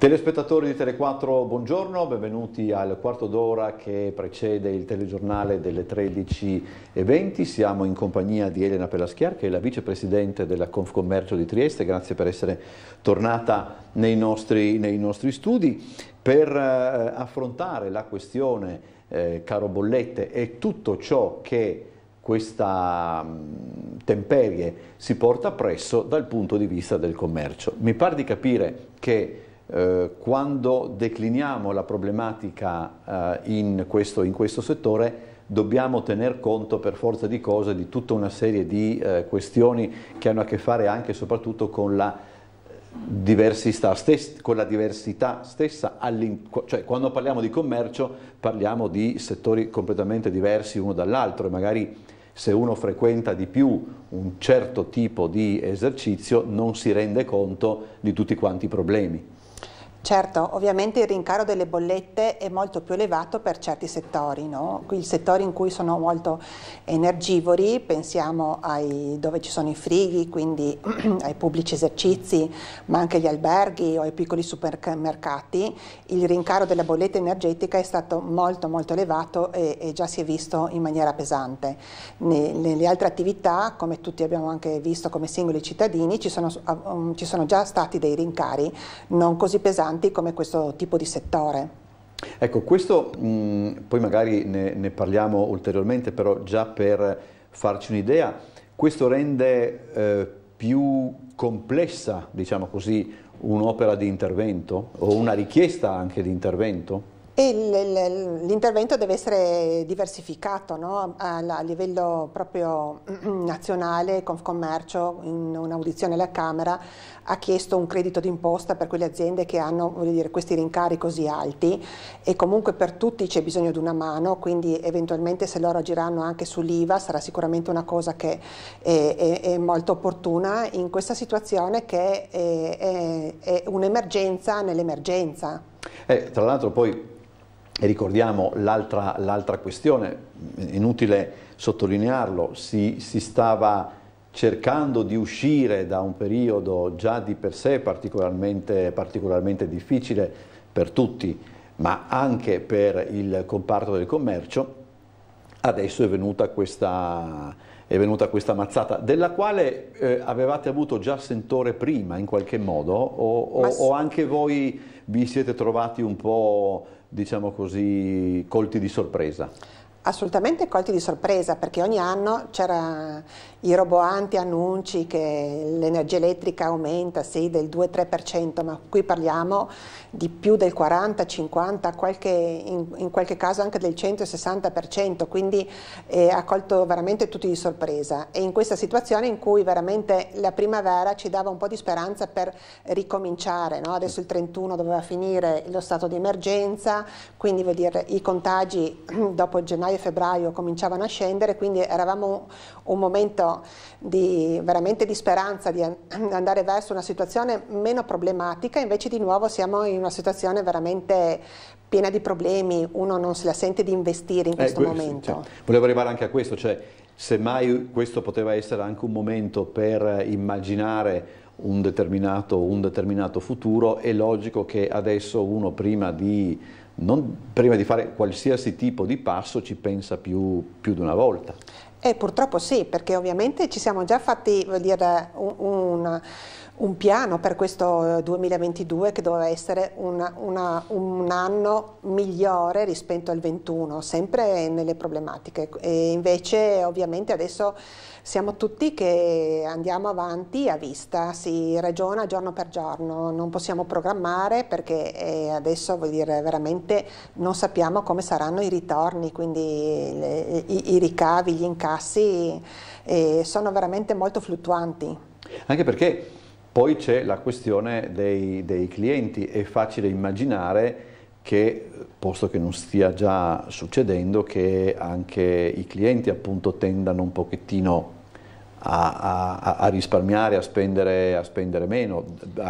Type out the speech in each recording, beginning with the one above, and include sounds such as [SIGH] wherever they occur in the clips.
Telespettatori di Tele4, buongiorno, benvenuti al quarto d'ora che precede il telegiornale delle 13.20. Siamo in compagnia di Elena Pelaschiar, che è la vicepresidente della Confcommercio di Trieste. Grazie per essere tornata nei nostri, nei nostri studi per eh, affrontare la questione eh, caro bollette e tutto ciò che questa temperie si porta presso dal punto di vista del commercio. Mi pare di capire che eh, quando decliniamo la problematica eh, in, questo, in, questo, settore dobbiamo tener conto per forza di cose di tutta una serie di eh, questioni che hanno a che fare anche e soprattutto con la diversità, stessa, diversità stessa, cioè quando parliamo di commercio parliamo di settori completamente diversi uno dall'altro e magari se uno frequenta di più un certo tipo di esercizio non si rende conto di tutti quanti i problemi. Certo, ovviamente il rincaro delle bollette è molto più elevato per certi settori, no? i settori in cui sono molto energivori, pensiamo ai, dove ci sono i frighi, quindi [CLEARS THROAT] ai pubblici esercizi, ma anche agli alberghi o ai piccoli supermercati, il rincaro della bolletta energetica è stato molto molto elevato e, e già si è visto in maniera pesante. Nelle altre attività, come tutti abbiamo anche visto come singoli cittadini, ci sono, um, ci sono già stati dei rincari non così pesanti importanti come questo tipo di settore. Ecco, questo mh, poi magari ne, ne, parliamo ulteriormente, però già per farci un'idea, questo rende eh, più complessa, diciamo così, un'opera di intervento o una richiesta anche di intervento? l'intervento deve essere diversificato no? a, livello proprio mm, nazionale, Confcommercio in un'audizione alla Camera ha chiesto un credito d'imposta per quelle aziende che hanno dire, questi rincari così alti e comunque per tutti c'è bisogno di una mano, quindi eventualmente se loro agiranno anche sull'IVA sarà sicuramente una cosa che è, è, è molto opportuna in questa situazione che è, è un'emergenza nell'emergenza. Eh, tra l'altro poi e ricordiamo l'altra, questione, è inutile sottolinearlo, si, si stava cercando di uscire da un periodo già di per sé particolarmente, particolarmente difficile per tutti, ma anche per il comparto del commercio, adesso è venuta questa, è venuta questa mazzata, della quale eh, avevate avuto già sentore prima in qualche modo o, o, o anche voi vi siete trovati un po', diciamo così, colti di sorpresa? assolutamente colti di sorpresa perché ogni anno c'erano i roboanti annunci che l'energia elettrica aumenta sì del 2-3% ma qui parliamo di più del 40-50 qualche, in, in, qualche caso anche del 160% quindi eh, ha colto veramente tutti di sorpresa e in questa situazione in cui veramente la primavera ci dava un po' di speranza per ricominciare no? adesso il 31 doveva finire lo stato di emergenza quindi vuol dire i contagi dopo gennaio gennaio e febbraio cominciavano a scendere, quindi eravamo un momento di, veramente di speranza di andare verso una situazione meno problematica, invece di nuovo siamo in una situazione veramente piena di problemi, uno non se la sente di investire in eh, questo eh, momento. Cioè, volevo arrivare anche a questo, cioè semmai questo poteva essere anche un momento per immaginare un determinato, un determinato futuro, è logico che adesso uno prima di, non, prima di fare qualsiasi tipo di passo ci pensa più, più di una volta. Eh, purtroppo sì, perché ovviamente ci siamo già fatti dire, un, un un piano per questo 2022 eh, che doveva essere una, una, un anno migliore rispetto al 21, sempre nelle problematiche. E invece ovviamente adesso siamo tutti che andiamo avanti a vista, si ragiona giorno per giorno, non possiamo programmare perché eh, adesso vuol dire veramente non sappiamo come saranno i ritorni, quindi le, i, i, ricavi, gli incassi eh, sono veramente molto fluttuanti. Anche perché poi c'è la questione dei, dei clienti, è facile immaginare che, posto che non stia già succedendo, che anche i clienti appunto tendano un pochettino a, a, a risparmiare, a spendere, a spendere meno,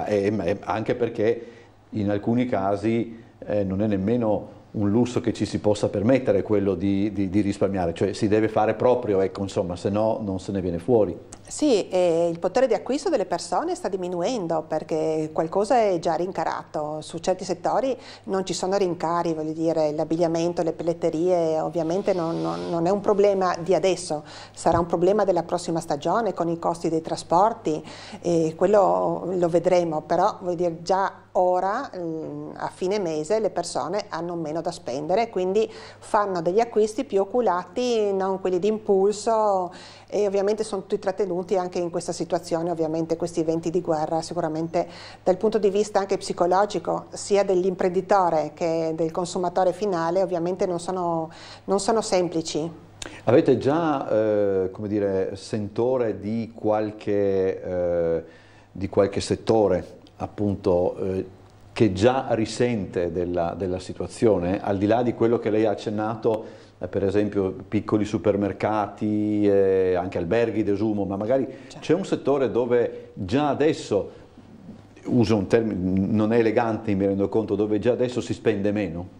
e, anche perché in alcuni casi eh, non è nemmeno un lusso che ci si possa permettere quello di, di, di risparmiare, cioè si deve fare proprio, ecco, insomma, se no non se ne viene fuori. Sì, eh, il potere di acquisto delle persone sta diminuendo perché qualcosa è già rincarato, su certi settori non ci sono rincari, voglio dire, l'abbigliamento, le pelletterie ovviamente non, non, non, è un problema di adesso, sarà un problema della prossima stagione con i costi dei trasporti, e quello lo vedremo, però voglio dire, già ora mm, a fine mese le persone hanno meno da spendere, quindi fanno degli acquisti più oculati, non quelli di impulso e ovviamente sono tutti trattenuti anche in questa situazione, ovviamente questi eventi di guerra sicuramente dal punto di vista anche psicologico sia dell'imprenditore che del consumatore finale ovviamente non sono, non sono semplici. Avete già eh, dire, sentore di qualche, eh, di qualche settore appunto, eh, che già risente della, della, situazione, al di là di quello che lei ha accennato, eh, per esempio piccoli supermercati, eh, anche alberghi, desumo, ma magari certo. c'è un settore dove già adesso, uso un termine, non è elegante mi rendo conto, dove già adesso si spende meno?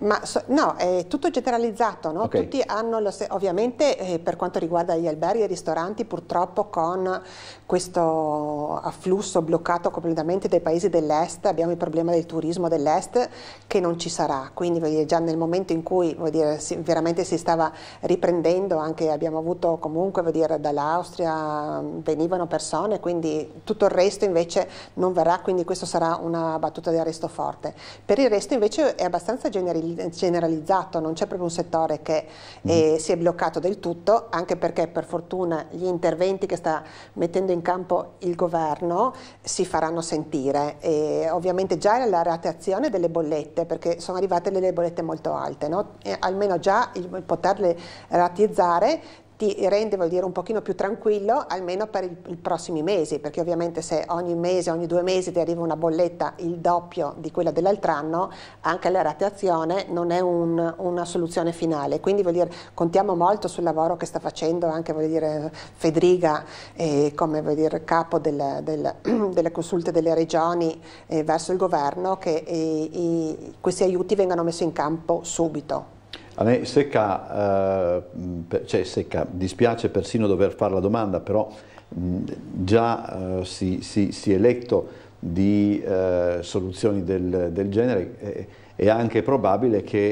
Ma so, no, è tutto generalizzato, no? okay. tutti hanno lo stesso, ovviamente eh, per quanto riguarda gli alberghi e i ristoranti purtroppo con questo afflusso bloccato completamente dai paesi dell'est abbiamo il problema del turismo dell'est che non ci sarà, quindi dire, già nel momento in cui dire, si, veramente si stava riprendendo, anche abbiamo avuto comunque dall'Austria venivano persone, quindi tutto il resto invece non verrà, quindi questa sarà una battuta di arresto forte. Per il resto invece è abbastanza generalizzato generalizzato, non c'è proprio un settore che eh, mm. si è bloccato del tutto, anche perché per fortuna gli interventi che sta mettendo in campo il governo si faranno sentire. E ovviamente già la rateazione delle bollette, perché sono arrivate delle bollette molto alte, no? almeno già il poterle ratizzare ti rende vuol dire un pochino più tranquillo almeno per il, i prossimi mesi perché ovviamente se ogni mese ogni due mesi ti arriva una bolletta il doppio di quella dell'altro anno anche la rateazione non è un, una soluzione finale quindi vuol dire contiamo molto sul lavoro che sta facendo anche vuol dire Federica eh, come vuol dire capo del, del, [CLEARS THROAT] delle consulte delle regioni eh, verso il governo che eh, i, questi aiuti vengano messi in campo subito. A me secca, eh, cioè secca, dispiace persino dover fare la domanda, però mh, già eh, si, si, si, è letto di eh, soluzioni del, del genere, eh, è anche probabile che,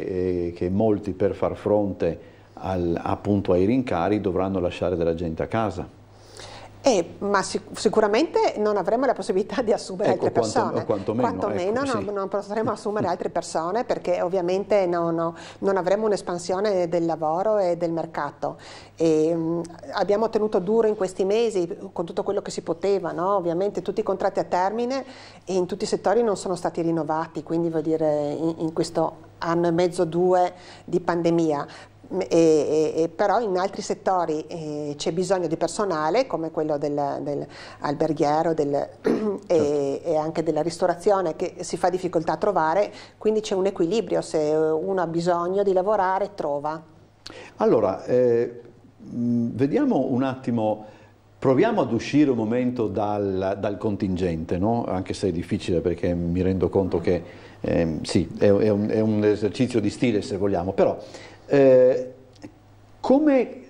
eh, che, molti per far fronte al, appunto ai rincari dovranno lasciare della gente a casa. Eh, ma sic sicuramente non avremo la possibilità di assumere ecco, altre persone. Quanto, quantomeno, quantomeno ecco, non, sì. non, potremo assumere [LAUGHS] altre persone perché ovviamente non, non avremo un'espansione del lavoro e del mercato. E, ehm, mh, abbiamo tenuto duro in questi mesi con tutto quello che si poteva, no? ovviamente tutti i contratti a termine e in tutti i settori non sono stati rinnovati, quindi vuol dire in, in questo anno e mezzo, due di pandemia, Mm, e, e, e però in altri settori eh, c'è bisogno di personale come quello del, del alberghiero del, [CLEARS THROAT] e, certo. e, anche della ristorazione che si fa difficoltà a trovare, quindi c'è un equilibrio, se uno ha bisogno di lavorare trova. Allora, eh, mm, vediamo un attimo, proviamo ad uscire un momento dal, dal contingente, no? anche se è difficile perché mi rendo conto che eh, sì, è, è, un, è un esercizio di stile se vogliamo, però eh, come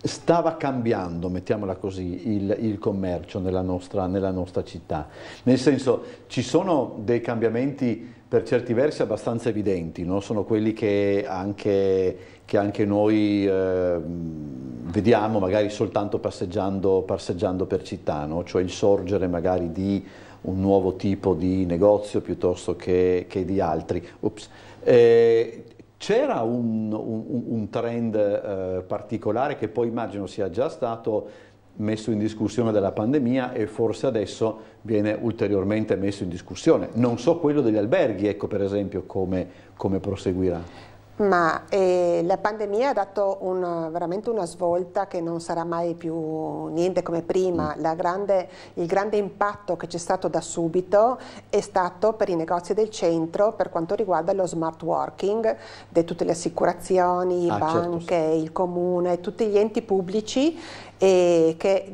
stava cambiando, mettiamola così, il, il commercio nella nostra, nella nostra, città? Nel senso, ci sono dei cambiamenti per certi versi abbastanza evidenti, no? sono quelli che anche, che anche noi eh, vediamo magari soltanto passeggiando, passeggiando per città, no? cioè il sorgere magari di un nuovo tipo di negozio piuttosto che, che di altri. Eh, c'era un, un, un trend eh, particolare che poi immagino sia già stato messo in discussione dalla pandemia e forse adesso viene ulteriormente messo in discussione. Non so quello degli alberghi, ecco per esempio come, come proseguirà. Ma eh, la pandemia ha dato una, veramente una svolta che non sarà mai più niente come prima. Mm. Grande, il grande impatto che c'è stato da subito è stato per i negozi del centro per quanto riguarda lo smart working di tutte le assicurazioni, ah, certo, banche, certo. il comune, tutti gli enti pubblici e che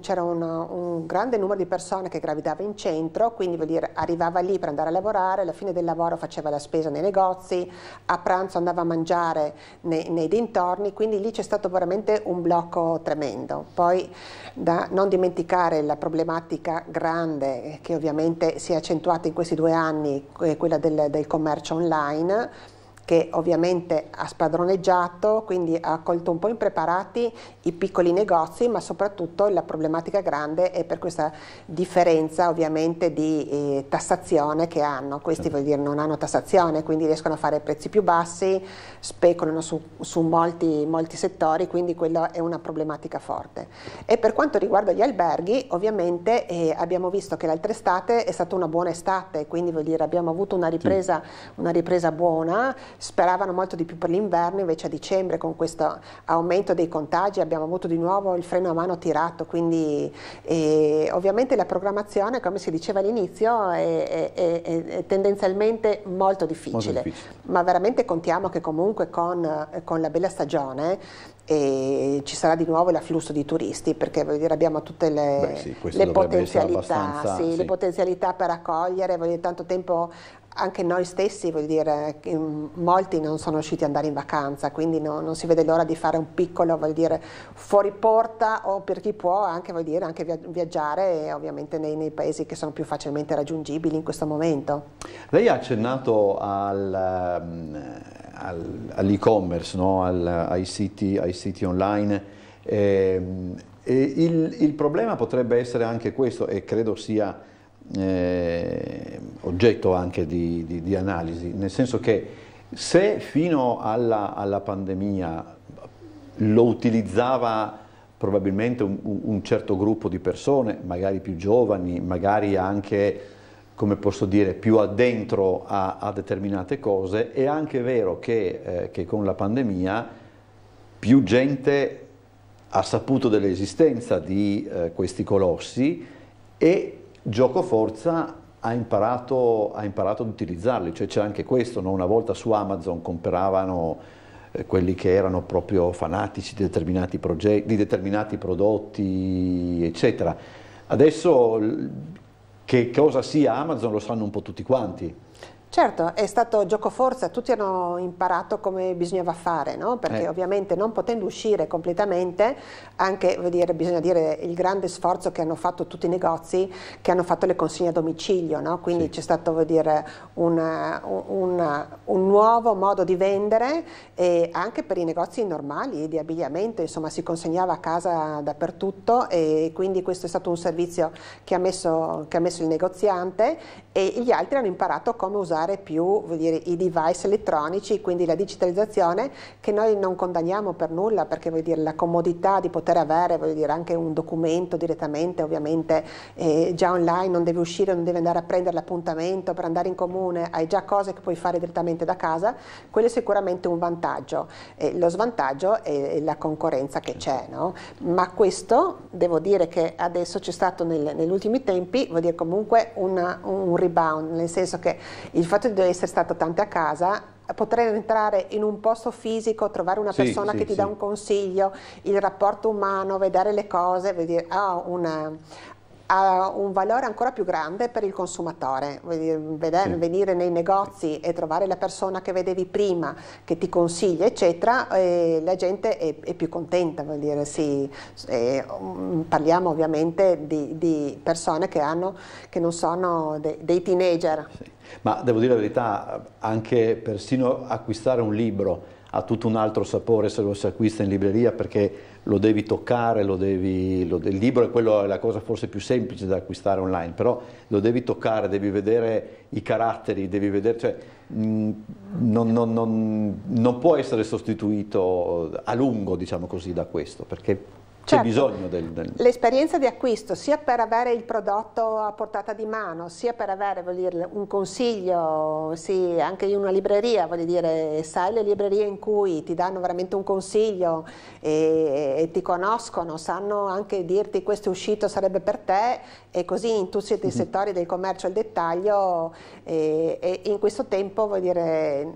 c'era un, un, grande numero di persone che gravidava in centro, quindi vuol dire, arrivava lì per andare a lavorare, alla fine del lavoro faceva la spesa nei negozi, a pranzo andava a mangiare nei, nei dintorni, quindi lì c'è stato veramente un blocco tremendo. Poi da non dimenticare la problematica grande che ovviamente si è accentuata in questi due anni, quella del, del commercio online, che ovviamente ha spadroneggiato, quindi ha colto un po' impreparati i piccoli negozi, ma soprattutto la problematica grande è per questa differenza ovviamente di eh, tassazione che hanno. Questi certo. vuol dire non hanno tassazione, quindi riescono a fare prezzi più bassi, speculano su, su molti, molti, settori, quindi quella è una problematica forte. E per quanto riguarda gli alberghi, ovviamente eh, abbiamo visto che l'altra estate è stata una buona estate, quindi vuol dire abbiamo avuto una ripresa, sì. una ripresa buona Speravano molto di più per l'inverno, invece a dicembre con questo aumento dei contagi abbiamo avuto di nuovo il freno a mano tirato, quindi eh, ovviamente la programmazione, come si diceva all'inizio, è, è, è, è, tendenzialmente molto difficile, molto difficile, ma veramente contiamo che comunque con, con la bella stagione e ci sarà di nuovo l'afflusso di turisti perché dire, abbiamo tutte le, Beh, sì, le, potenzialità, sì, sì. le potenzialità per accogliere, voglio, dire, tanto tempo anche noi stessi, vuol dire, che molti non sono riusciti ad andare in vacanza, quindi no, non si vede l'ora di fare un piccolo, vuol dire, fuori porta o per chi può anche, vuol dire, anche viaggiare ovviamente nei, nei, paesi che sono più facilmente raggiungibili in questo momento. Lei ha accennato al, ehm, al, all'e-commerce, no? al, ai, ai, siti, online. Eh, il, il problema potrebbe essere anche questo e credo sia eh, oggetto anche di, di, di, analisi, nel senso che se fino alla, alla pandemia lo utilizzava probabilmente un, un, certo gruppo di persone, magari più giovani, magari anche, come posso dire, più addentro a, a determinate cose, è anche vero che, eh, che con la pandemia più gente ha saputo dell'esistenza di eh, questi colossi e gioco forza ha imparato, ha imparato ad utilizzarli, cioè c'è anche questo, no? una volta su Amazon compravano eh, quelli che erano proprio fanatici di determinati, progetti, di determinati prodotti, eccetera. Adesso che cosa sia Amazon lo sanno un po' tutti quanti, Certo, è stato giocoforza, tutti hanno imparato come bisognava fare, no? perché eh. ovviamente non potendo uscire completamente, anche dire, bisogna dire il grande sforzo che hanno fatto tutti i negozi che hanno fatto le consegne a domicilio, no? quindi sì. c'è stato dire, una, una, un nuovo modo di vendere e anche per i negozi normali di abbigliamento, insomma si consegnava a casa dappertutto e quindi questo è stato un servizio che ha messo, che ha messo il negoziante e gli altri hanno imparato come usare utilizzare più dire, i device elettronici, quindi la digitalizzazione che noi non condanniamo per nulla perché vuol dire, la comodità di poter avere dire, anche un documento direttamente ovviamente eh, già online, non devi uscire, non devi andare a prendere l'appuntamento per andare in comune, hai già cose che puoi fare direttamente da casa, quello è sicuramente un vantaggio. Eh, lo svantaggio è la concorrenza che c'è, no? ma questo devo dire che adesso c'è stato nel, negli ultimi tempi, vuol dire comunque una, un rebound, nel senso che il fatto di essere stata tante a casa potrei entrare in un posto fisico, trovare una sì, persona sì, che ti sì. dà un consiglio, il rapporto umano, vedere le cose, vedere, ah, una, ha un valore ancora più grande per il consumatore. Vedere, sì. Venire nei negozi e trovare la persona che vedevi prima, che ti consiglia, eccetera, la gente è, è, più contenta. Vuol dire, sì, eh, parliamo ovviamente di, di persone che, hanno, che, non sono de, dei teenager. Sì. Ma devo dire la verità, anche persino acquistare un libro ha tutto un altro sapore se lo si acquista in libreria perché lo devi toccare, lo devi, lo, il libro è, quello, è la cosa forse più semplice da acquistare online, però lo devi toccare, devi vedere i caratteri, devi vedere, cioè, mh, mm, non, non, non, non può essere sostituito a lungo, diciamo così, da questo, perché c'è certo. bisogno del, del... L'esperienza di acquisto, sia per avere il prodotto a portata di mano, sia per avere dire, un consiglio, sì, anche in una libreria, voglio dire, sai le librerie in cui ti danno veramente un consiglio e, e ti conoscono, sanno anche dirti questo uscito sarebbe per te e così in tutti i mhm. settori del commercio al dettaglio e, e in questo tempo, voglio dire,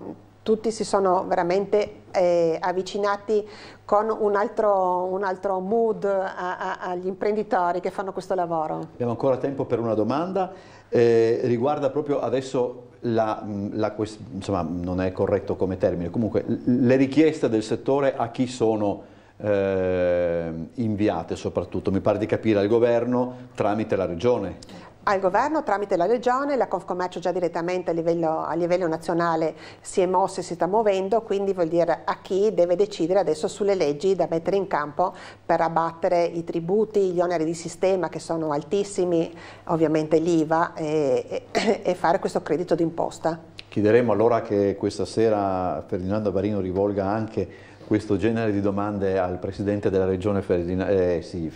tutti si sono veramente eh, avvicinati con un altro, un altro mood a, a, agli imprenditori che fanno questo lavoro. Abbiamo ancora tempo per una domanda, eh, riguarda proprio adesso la, mm, la, insomma non è corretto come termine, comunque le richieste del settore a chi sono eh, inviate soprattutto, mi pare di capire al governo tramite la regione al governo tramite la regione, la Confcommercio già direttamente a livello, a livello nazionale si è mossa e si sta muovendo, quindi vuol dire a chi deve decidere adesso sulle leggi da mettere in campo per abbattere i tributi, gli oneri di sistema che sono altissimi, ovviamente l'IVA e, e, e fare questo credito d'imposta. Chiederemo allora che questa sera Ferdinando Barino rivolga anche questo genere di domande al presidente della regione Ferdina, eh, sì,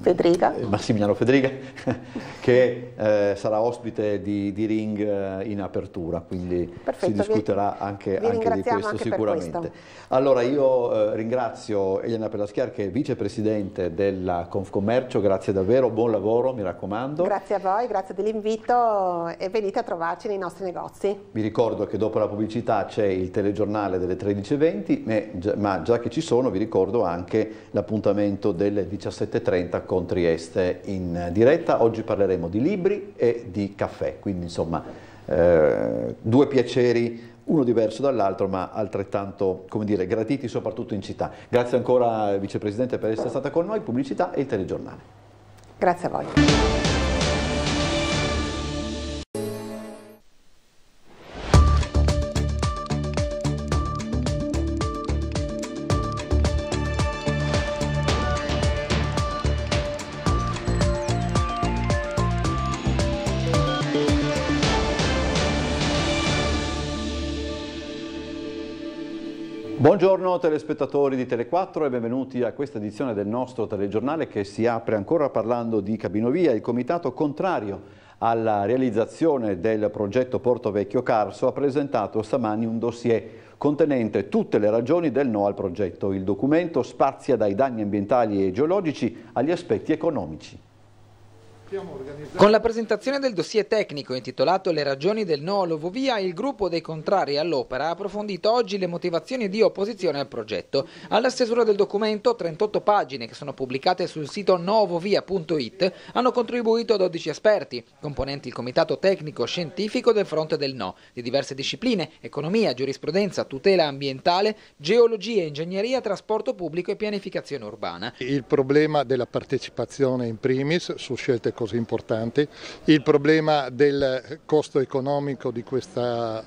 Federica. Eh, Massimiliano Federica, [LAUGHS] che eh, sarà ospite di, di, Ring eh, in apertura, quindi Perfetto, si discuterà anche, anche di questo anche sicuramente. Questo. Allora io eh, ringrazio Elena Pellaschiar che è vicepresidente della Confcommercio, grazie davvero, buon lavoro, mi raccomando. Grazie a voi, grazie dell'invito e venite a trovarci nei nostri negozi. Vi ricordo che dopo la pubblicità c'è il telegiornale delle 13.20 ma già che ci sono vi ricordo anche l'appuntamento delle 17.30 con Trieste in diretta. Oggi parleremo di libri e di caffè, quindi insomma eh, due piaceri uno diverso dall'altro ma altrettanto come dire, gratiti soprattutto in città. Grazie ancora Vicepresidente per essere stata con noi, pubblicità e il telegiornale. Grazie a voi. Buongiorno telespettatori di Tele4 e benvenuti a questa edizione del nostro telegiornale che si apre ancora parlando di Cabinovia, il comitato contrario alla realizzazione del progetto Porto Vecchio Carso ha presentato stamani un dossier contenente tutte le ragioni del no al progetto. Il documento spazia dai danni ambientali e geologici agli aspetti economici. Con la presentazione del dossier tecnico intitolato Le ragioni del no all'Ovovia, il gruppo dei contrari all'opera ha approfondito oggi le motivazioni di opposizione al progetto. Alla stesura del documento, 38 pagine che sono pubblicate sul sito novovia.it, hanno contribuito 12 esperti, componenti il comitato tecnico scientifico del fronte del no, di diverse discipline, economia, giurisprudenza, tutela ambientale, geologia, ingegneria, trasporto pubblico e pianificazione urbana. Il problema della partecipazione in primis su scelte economiche cosa importante, il problema del costo economico di questa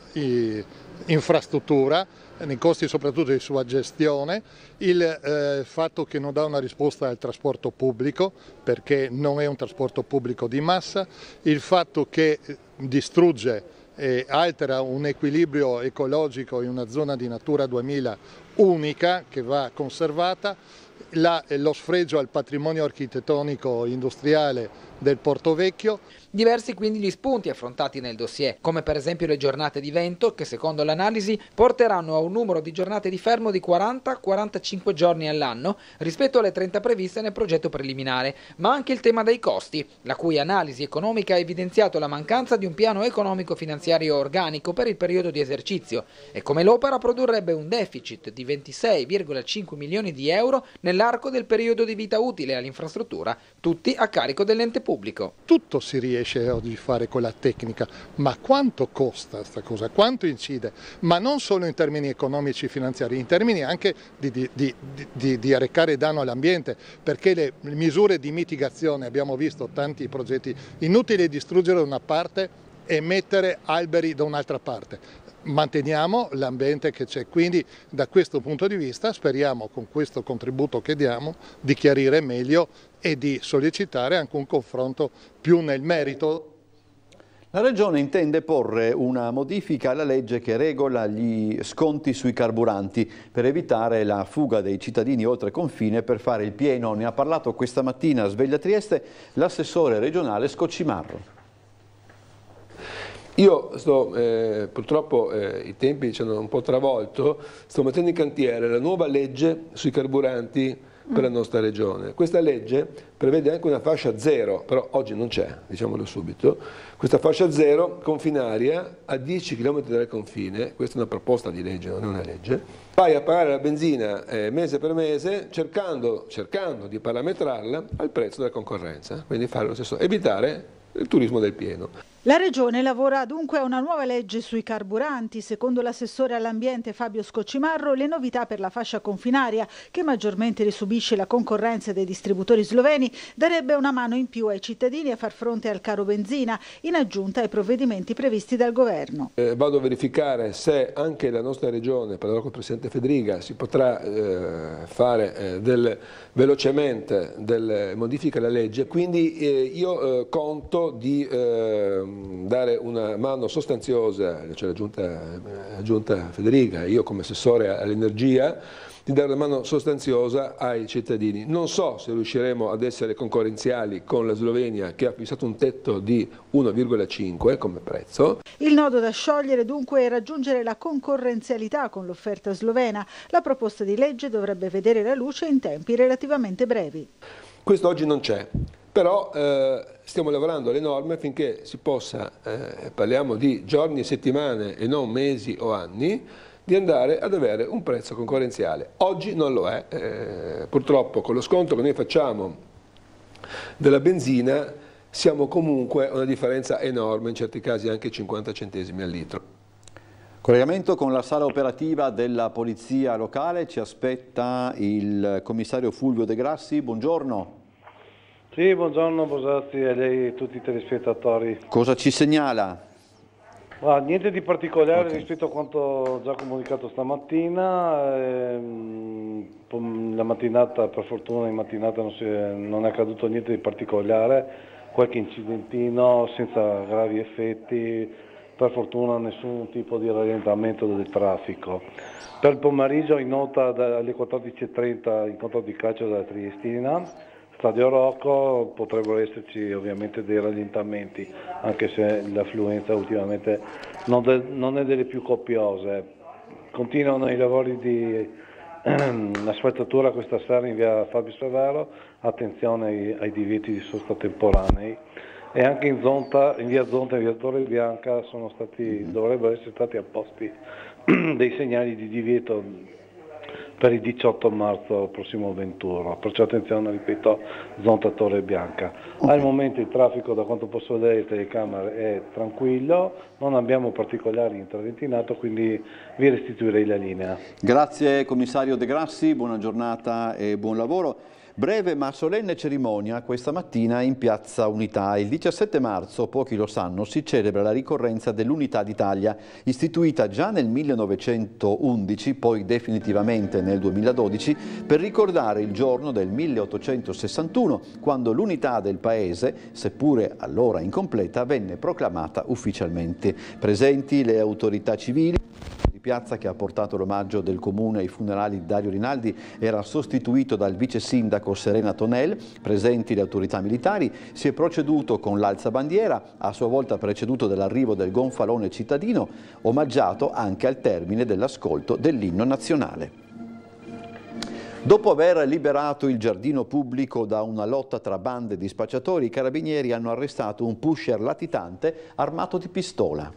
infrastruttura, nei costi soprattutto di sua gestione, il eh, fatto che non dà una risposta al trasporto pubblico perché non è un trasporto pubblico di massa, il fatto che distrugge e altera un equilibrio ecologico in una zona di natura 2000 unica che va conservata, la, lo sfregio al patrimonio architettonico industriale del Porto Vecchio. Diversi quindi gli spunti affrontati nel dossier, come per esempio le giornate di vento che secondo l'analisi porteranno a un numero di giornate di fermo di 40-45 giorni all'anno rispetto alle 30 previste nel progetto preliminare, ma anche il tema dei costi, la cui analisi economica ha evidenziato la mancanza di un piano economico-finanziario organico per il periodo di esercizio e come l'opera produrrebbe un deficit di 26,5 milioni di euro nell'arco del periodo di vita utile all'infrastruttura, tutti a carico dell'ente pubblico. Tutto si riesce riesce oggi a fare con la tecnica, ma quanto costa questa cosa, quanto incide, ma non solo in termini economici e finanziari, in termini anche di, di, di, di arrecare danno all'ambiente, perché le misure di mitigazione, abbiamo visto tanti progetti, inutile distruggere una parte e mettere alberi da un'altra parte. Manteniamo l'ambiente che c'è, quindi da questo punto di vista speriamo con questo contributo che diamo di chiarire meglio e di sollecitare anche un confronto più nel merito. La Regione intende porre una modifica alla legge che regola gli sconti sui carburanti per evitare la fuga dei cittadini oltre confine per fare il pieno. Ne ha parlato questa mattina a Sveglia Trieste l'assessore regionale Scoccimarro. Io sto, eh, purtroppo eh, i tempi ci hanno un po' travolto, sto mettendo in cantiere la nuova legge sui carburanti per la mm. nostra regione. Questa legge prevede anche una fascia zero, però oggi non c'è, diciamolo subito, questa fascia zero confinaria a 10 km dal confine, questa è una proposta di legge, non è una legge, vai a pagare la benzina eh, mese per mese cercando, cercando di parametrarla al prezzo della concorrenza, quindi fare lo stesso, evitare il turismo del pieno. La Regione lavora dunque a una nuova legge sui carburanti. Secondo l'assessore all'ambiente Fabio Scoccimarro, le novità per la fascia confinaria, che maggiormente subisce la concorrenza dei distributori sloveni, darebbe una mano in più ai cittadini a far fronte al caro benzina, in aggiunta ai provvedimenti previsti dal governo. Eh, vado a verificare se anche la nostra Regione, parlerò con il Presidente Federica, si potrà eh, fare eh, del, velocemente delle modifiche alla legge. Quindi eh, io eh, conto di eh, dare una mano sostanziosa, c'è cioè la, giunta, la giunta Federica, io come assessore all'energia, di dare una mano sostanziosa ai cittadini. Non so se riusciremo ad essere concorrenziali con la Slovenia che ha fissato un tetto di 1,5 come prezzo. Il nodo da sciogliere dunque è raggiungere la concorrenzialità con l'offerta slovena. La proposta di legge dovrebbe vedere la luce in tempi relativamente brevi. Questo oggi non c'è però eh, stiamo lavorando alle norme finché si possa, eh, parliamo di giorni e settimane e non mesi o anni, di andare ad avere un prezzo concorrenziale. Oggi non lo è, eh, purtroppo con lo sconto che noi facciamo della benzina siamo comunque a una differenza enorme, in certi casi anche 50 centesimi al litro. Collegamento con la sala operativa della Polizia Locale, ci aspetta il commissario Fulvio De Grassi, buongiorno. Sì, buongiorno Bosazzi e a lei e tutti i telespettatori. Cosa ci segnala? Ma niente di particolare okay. rispetto a quanto già comunicato stamattina, ehm, la mattinata, per fortuna in mattinata non, è, non è accaduto niente di particolare, qualche incidentino senza gravi effetti, per fortuna nessun tipo di rallentamento del traffico. Per il pomeriggio in nota dalle 14.30 incontro di calcio della Triestina, Stadio Rocco potrebbero esserci ovviamente dei rallentamenti, anche se l'affluenza ultimamente non, de- non è delle più copiose. Continuano i lavori di ehm, aspettatura questa sera in via Fabio Savaro, attenzione ai, ai divieti di sosta temporanei e anche in, zonta, in via Zonta e via Torre Bianca stati, dovrebbero essere stati apposti [CLEARS THROAT] dei segnali di divieto per il 18 marzo prossimo 21, perciò attenzione, ripeto, zona Torre Bianca. Okay. Al momento il traffico da quanto posso vedere telecamere è tranquillo, non abbiamo particolari interventi in atto, quindi vi restituirei la linea. Grazie commissario De Grassi, buona giornata e buon lavoro. Breve ma solenne cerimonia questa mattina in Piazza Unità. Il 17 marzo, pochi lo sanno, si celebra la ricorrenza dell'Unità d'Italia, istituita già nel 1911, poi definitivamente nel 2012, per ricordare il giorno del 1861, quando l'unità del Paese, seppure allora incompleta, venne proclamata ufficialmente. Presenti le autorità civili, piazza che ha portato l'omaggio del comune ai funerali di Dario Rinaldi era sostituito dal vice sindaco Serena Tonel, presenti le autorità militari, si è proceduto con l'alzabandiera, a sua volta preceduto dall'arrivo del gonfalone cittadino, omaggiato anche al termine dell'ascolto dell'inno nazionale. Dopo aver liberato il giardino pubblico da una lotta tra bande di spacciatori, i carabinieri hanno arrestato un pusher latitante armato di pistola.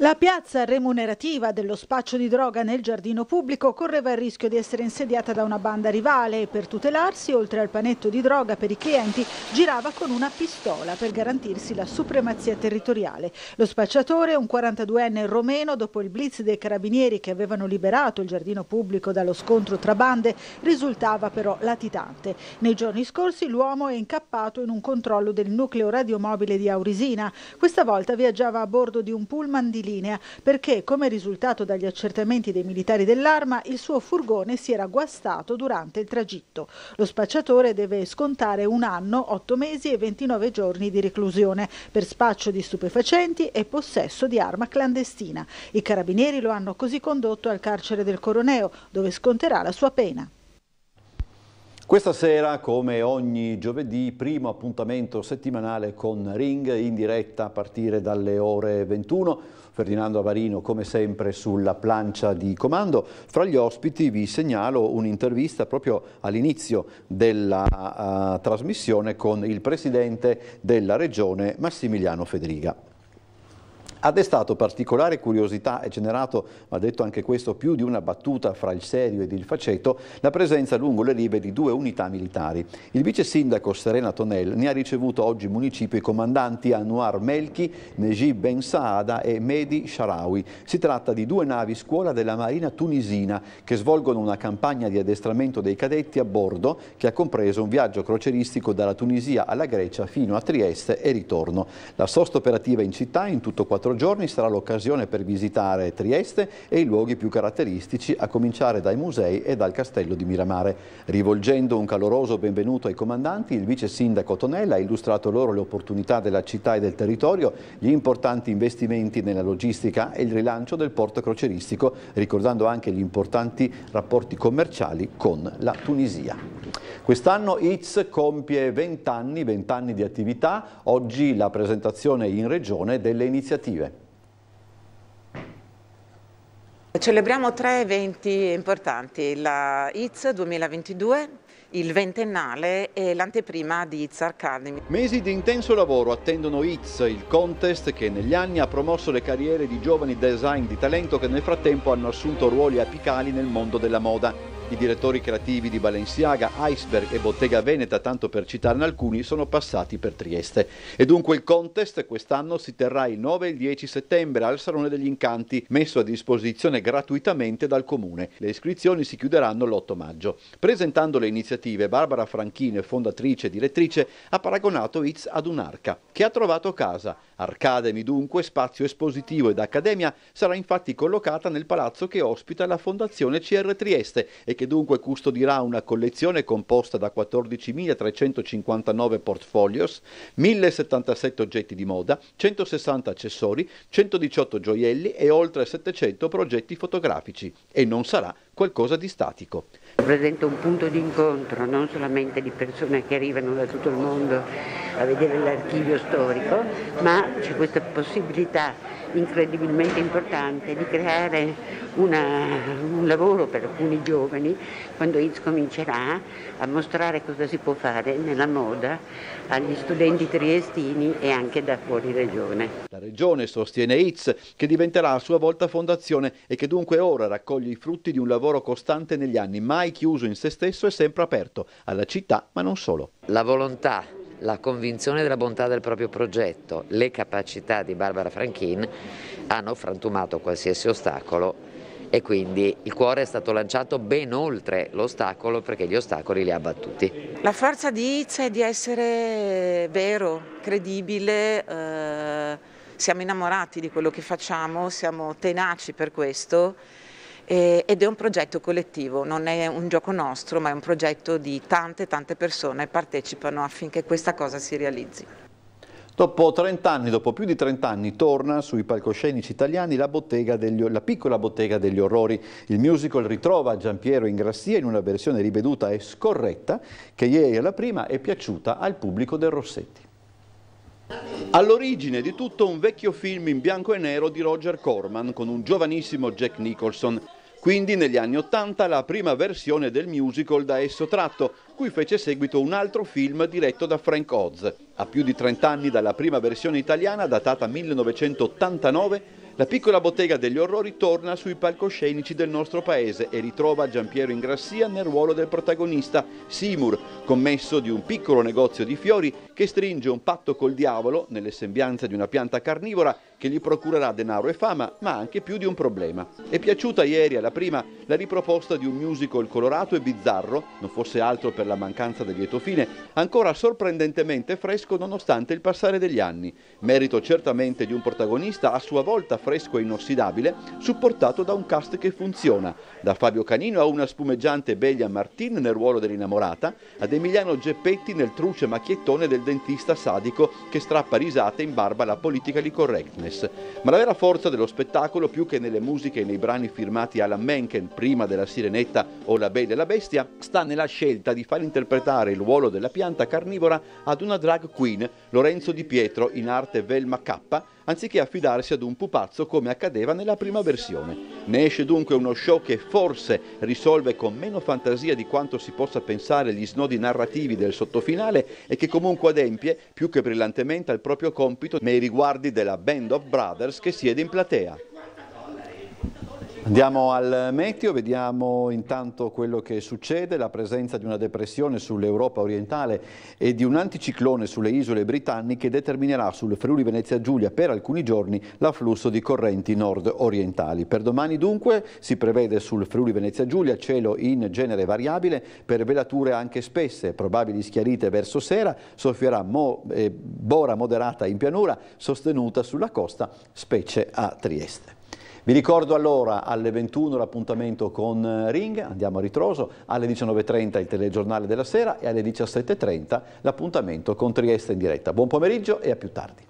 La piazza remunerativa dello spaccio di droga nel giardino pubblico correva il rischio di essere insediata da una banda rivale e per tutelarsi, oltre al panetto di droga per i clienti, girava con una pistola per garantirsi la supremazia territoriale. Lo spacciatore, un 42enne romeno, dopo il blitz dei carabinieri che avevano liberato il giardino pubblico dallo scontro tra bande, risultava però latitante. Nei giorni scorsi l'uomo è incappato in un controllo del nucleo radiomobile di Aurisina. Questa volta viaggiava a bordo di un pullman di linea perché, come risultato dagli accertamenti dei militari dell'arma, il suo furgone si era guastato durante il tragitto. Lo spacciatore deve scontare un anno, otto mesi e 29 giorni di reclusione per spaccio di stupefacenti e possesso di arma clandestina. I carabinieri lo hanno così condotto al carcere del Coroneo, dove sconterà la sua pena. Questa sera, come ogni giovedì, primo appuntamento settimanale con Ring in diretta a partire dalle ore 21. Ferdinando Avarino come sempre sulla plancia di comando. Fra gli ospiti vi segnalo un'intervista proprio all'inizio della uh, trasmissione con il Presidente della Regione Massimiliano Federica ha destato particolare curiosità e generato, ma detto anche questo, più di una battuta fra il serio ed il faceto, la presenza lungo le rive di due unità militari. Il vice sindaco Serena Tonel ne ha ricevuto oggi municipio i comandanti Anwar Melki, Nejib Ben Saada e Mehdi Sharawi. Si tratta di due navi scuola della Marina tunisina che svolgono una campagna di addestramento dei cadetti a bordo che ha compreso un viaggio croceristico dalla Tunisia alla Grecia fino a Trieste e ritorno. La sosta operativa in città in tutto quattro quattro giorni sarà l'occasione per visitare Trieste e i luoghi più caratteristici, a cominciare dai musei e dal castello di Miramare. Rivolgendo un caloroso benvenuto ai comandanti, il vice sindaco Tonella ha illustrato loro le opportunità della città e del territorio, gli importanti investimenti nella logistica e il rilancio del porto croceristico, ricordando anche gli importanti rapporti commerciali con la Tunisia. Quest'anno ITS compie 20 anni, 20 anni di attività, oggi la presentazione in regione delle iniziative. Celebriamo tre eventi importanti, la ITS 2022, il ventennale e l'anteprima di ITS Academy. Mesi di intenso lavoro attendono ITS, il contest che negli anni ha promosso le carriere di giovani design di talento che nel frattempo hanno assunto ruoli apicali nel mondo della moda. I direttori creativi di Balenciaga, Iceberg e Bottega Veneta, tanto per citarne alcuni, sono passati per Trieste. E dunque il contest quest'anno si terrà il 9 e il 10 settembre al Salone degli Incanti, messo a disposizione gratuitamente dal Comune. Le iscrizioni si chiuderanno l'8 maggio. Presentando le iniziative, Barbara Franchine, fondatrice e direttrice, ha paragonato Itz ad un'arca che ha trovato casa Arcademy dunque, spazio espositivo ed accademia, sarà infatti collocata nel palazzo che ospita la Fondazione CR Trieste e che dunque custodirà una collezione composta da 14.359 portfolios, 1.077 oggetti di moda, 160 accessori, 118 gioielli e oltre 700 progetti fotografici e non sarà qualcosa di statico. Rappresenta un punto di incontro non solamente di persone che arrivano da tutto il mondo a vedere l'archivio storico, ma c'è questa possibilità incredibilmente importante di creare una, un lavoro per alcuni giovani quando ITS comincerà a mostrare cosa si può fare nella moda agli studenti triestini e anche da fuori regione. La regione sostiene ITS che diventerà a sua volta fondazione e che dunque ora raccoglie i frutti di un lavoro costante negli anni, mai chiuso in se stesso e sempre aperto alla città ma non solo. La volontà la convinzione della bontà del proprio progetto, le capacità di Barbara Franchin hanno frantumato qualsiasi ostacolo e quindi il cuore è stato lanciato ben oltre l'ostacolo perché gli ostacoli li ha battuti. La forza di Izza è di essere vero, credibile, eh, siamo innamorati di quello che facciamo, siamo tenaci per questo eh, ed è un progetto collettivo, non è un gioco nostro ma è un progetto di tante tante persone che partecipano affinché questa cosa si realizzi. Dopo 30 anni, dopo più di 30 anni, torna sui palcoscenici italiani la, degli, la, piccola bottega degli orrori. Il musical ritrova Giampiero in Grassia in una versione riveduta e scorretta che ieri alla prima è piaciuta al pubblico del Rossetti. All'origine di tutto un vecchio film in bianco e nero di Roger Corman con un giovanissimo Jack Nicholson. Quindi negli anni Ottanta la prima versione del musical da esso tratto, cui fece seguito un altro film diretto da Frank Oz. A più di 30 anni dalla prima versione italiana, datata 1989, la piccola bottega degli orrori torna sui palcoscenici del nostro paese e ritrova Giampiero Ingrassia nel ruolo del protagonista, Seymour, commesso di un piccolo negozio di fiori che stringe un patto col diavolo nelle sembianze di una pianta carnivora che gli procurerà denaro e fama, ma anche più di un problema. È piaciuta ieri alla prima la riproposta di un musical colorato e bizzarro, non fosse altro per la mancanza del lieto fine, ancora sorprendentemente fresco nonostante il passare degli anni, merito certamente di un protagonista a sua volta fresco e inossidabile, supportato da un cast che funziona, da Fabio Canino a una spumeggiante Belia Martin nel ruolo dell'innamorata, ad Emiliano Geppetti nel truce macchiettone del dentista sadico che strappa risate in barba alla politica di correctness. Guinness, ma la vera forza dello spettacolo, più che nelle musiche e nei brani firmati Alan Mencken prima della Sirenetta o La Bella e la Bestia, sta nella scelta di far interpretare il ruolo della pianta carnivora ad una drag queen, Lorenzo Di Pietro, in arte Velma K, anziché affidarsi ad un pupazzo come accadeva nella prima versione. Ne esce dunque uno show che forse risolve con meno fantasia di quanto si possa pensare gli snodi narrativi del sottofinale e che comunque adempie più che brillantemente al proprio compito nei riguardi della Band of Brothers che siede in platea. Andiamo al meteo, vediamo intanto quello che succede, la presenza di una depressione sull'Europa orientale e di un anticiclone sulle isole britanniche determinerà sul Friuli Venezia Giulia per alcuni giorni l'afflusso di correnti nord orientali. Per domani dunque si prevede sul Friuli Venezia Giulia cielo in genere variabile per velature anche spesse, probabili schiarite verso sera, soffierà mo eh, bora moderata in pianura, sostenuta sulla costa, specie a Trieste. Vi ricordo allora alle 21 l'appuntamento con eh, Ring, andiamo a ritroso, alle 19.30 il telegiornale della sera e alle 17.30 l'appuntamento con Trieste in diretta. Buon pomeriggio e a più tardi.